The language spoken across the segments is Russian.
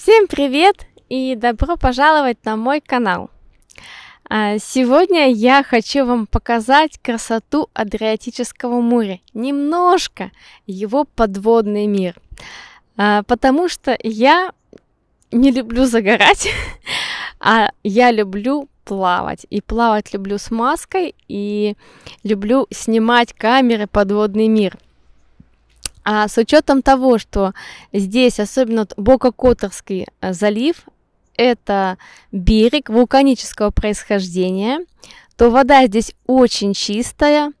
Всем привет и добро пожаловать на мой канал. А, сегодня я хочу вам показать красоту Адриатического моря, немножко его подводный мир, а, потому что я не люблю загорать, а я люблю плавать. И плавать люблю с маской, и люблю снимать камеры подводный мир – а с учетом того, что здесь, особенно Бококоторский э, залив, это берег вулканического происхождения, то вода здесь очень чистая.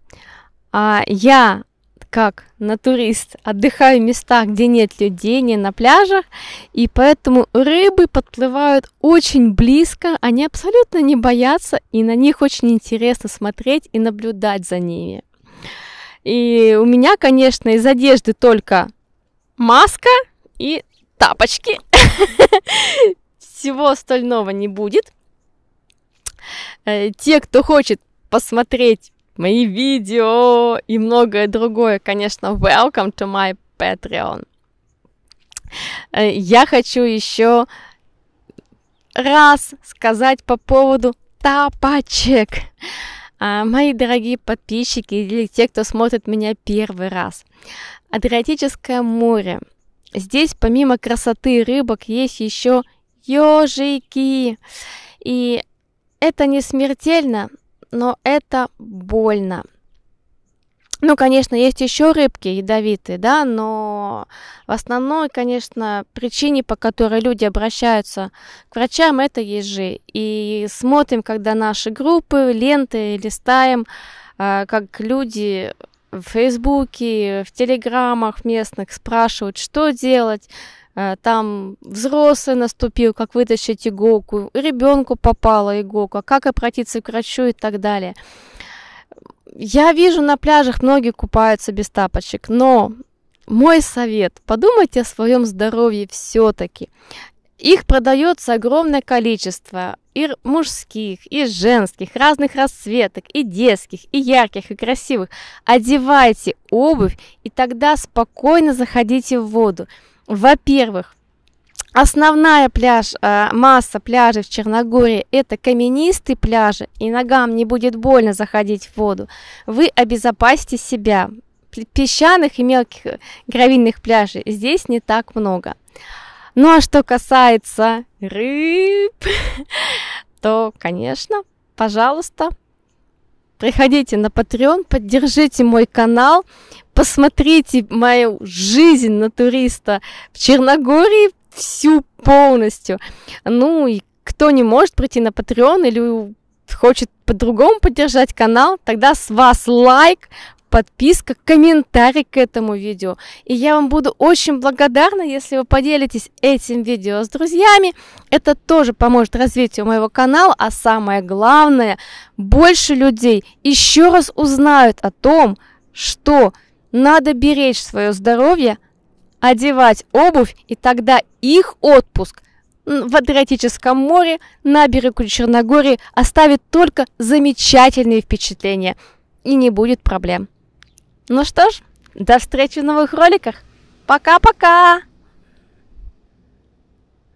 А я как натурист отдыхаю в местах, где нет людей, не на пляжах, и поэтому рыбы подплывают очень близко, они абсолютно не боятся, и на них очень интересно смотреть и наблюдать за ними. И у меня, конечно, из одежды только маска и тапочки. Всего остального не будет. Э, те, кто хочет посмотреть мои видео и многое другое, конечно, welcome to my Patreon. Э, я хочу еще раз сказать по поводу тапочек а, мои дорогие подписчики или те, кто смотрит меня первый раз. Адриатическое море. Здесь помимо красоты рыбок есть еще ежики. И это не смертельно, но это больно. Ну, конечно, есть еще рыбки ядовитые, да, но в основной, конечно, причине, по которой люди обращаются к врачам, это ежи. И смотрим, когда наши группы, ленты, листаем, а, как люди в Фейсбуке, в Телеграмах местных спрашивают, что делать, а, там взрослый наступил, как вытащить иголку, ребенку попала иголка, как обратиться к врачу и так далее я вижу на пляжах многие купаются без тапочек, но мой совет, подумайте о своем здоровье все-таки. Их продается огромное количество и мужских, и женских, разных расцветок, и детских, и ярких, и красивых. Одевайте обувь, и тогда спокойно заходите в воду. Во-первых, Основная пляж, э, масса пляжей в Черногории – это каменистые пляжи, и ногам не будет больно заходить в воду. Вы обезопасите себя. Песчаных и мелких э, гравийных пляжей здесь не так много. Ну а что касается рыб, то, конечно, пожалуйста, приходите на Patreon, поддержите мой канал, посмотрите мою жизнь на туриста в Черногории, всю полностью. Ну и кто не может прийти на Patreon или хочет по-другому поддержать канал, тогда с вас лайк, подписка, комментарий к этому видео. И я вам буду очень благодарна, если вы поделитесь этим видео с друзьями. Это тоже поможет развитию моего канала, а самое главное, больше людей еще раз узнают о том, что надо беречь свое здоровье, одевать обувь, и тогда их отпуск в Адриатическом море на берегу Черногории оставит только замечательные впечатления и не будет проблем. Ну что ж, до встречи в новых роликах. Пока-пока!